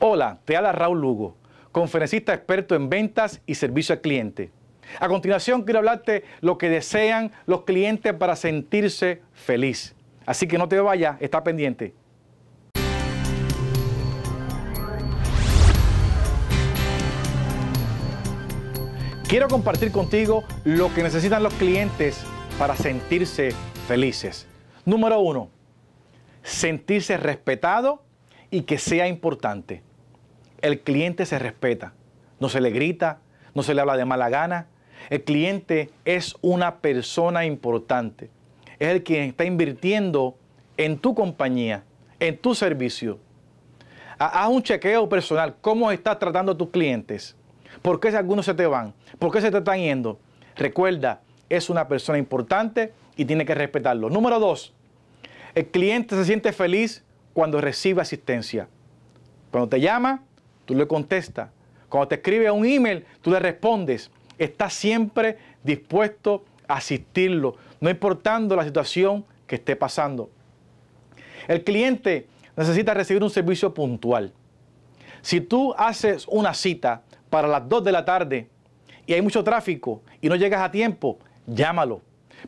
Hola, te habla Raúl Lugo, conferencista experto en ventas y servicio al cliente. A continuación quiero hablarte lo que desean los clientes para sentirse feliz. Así que no te vayas, está pendiente. Quiero compartir contigo lo que necesitan los clientes para sentirse felices. Número uno, sentirse respetado y que sea importante. El cliente se respeta, no se le grita, no se le habla de mala gana. El cliente es una persona importante. Es el quien está invirtiendo en tu compañía, en tu servicio. Haz un chequeo personal. ¿Cómo estás tratando a tus clientes? ¿Por qué algunos se te van? ¿Por qué se te están yendo? Recuerda, es una persona importante y tiene que respetarlo. Número dos, el cliente se siente feliz cuando recibe asistencia. Cuando te llama, tú le contestas. Cuando te escribe un email, tú le respondes. Estás siempre dispuesto a asistirlo, no importando la situación que esté pasando. El cliente necesita recibir un servicio puntual. Si tú haces una cita para las 2 de la tarde y hay mucho tráfico y no llegas a tiempo, llámalo.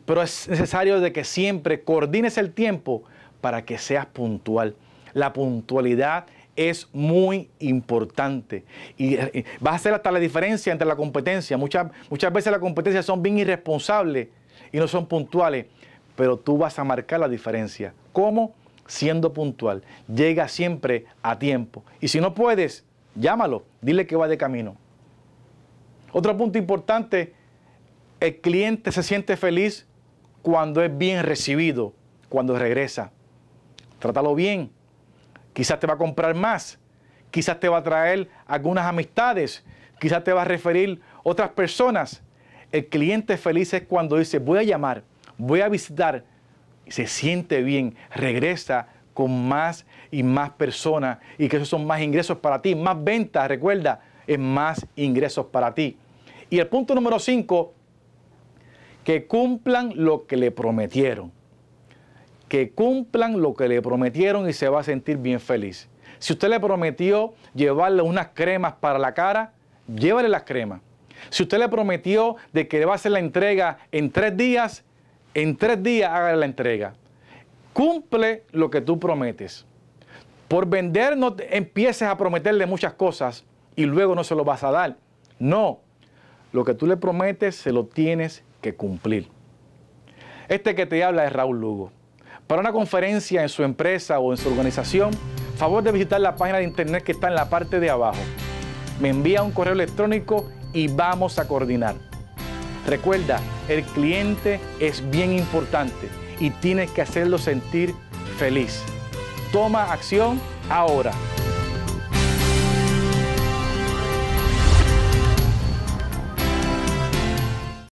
Pero es necesario de que siempre coordines el tiempo para que seas puntual. La puntualidad es muy importante. Y eh, va a hacer hasta la diferencia entre la competencia. Muchas, muchas veces la competencia son bien irresponsables y no son puntuales, pero tú vas a marcar la diferencia. ¿Cómo? Siendo puntual. Llega siempre a tiempo. Y si no puedes, llámalo, dile que va de camino. Otro punto importante, el cliente se siente feliz cuando es bien recibido, cuando regresa trátalo bien. Quizás te va a comprar más, quizás te va a traer algunas amistades, quizás te va a referir otras personas. El cliente feliz es cuando dice, voy a llamar, voy a visitar, se siente bien, regresa con más y más personas y que esos son más ingresos para ti, más ventas, recuerda, es más ingresos para ti. Y el punto número 5, que cumplan lo que le prometieron que cumplan lo que le prometieron y se va a sentir bien feliz. Si usted le prometió llevarle unas cremas para la cara, llévale las cremas. Si usted le prometió de que le va a hacer la entrega en tres días, en tres días hágale la entrega. Cumple lo que tú prometes. Por vender no empieces a prometerle muchas cosas y luego no se lo vas a dar. No, lo que tú le prometes se lo tienes que cumplir. Este que te habla es Raúl Lugo. Para una conferencia en su empresa o en su organización, favor de visitar la página de internet que está en la parte de abajo. Me envía un correo electrónico y vamos a coordinar. Recuerda, el cliente es bien importante y tienes que hacerlo sentir feliz. Toma acción ahora.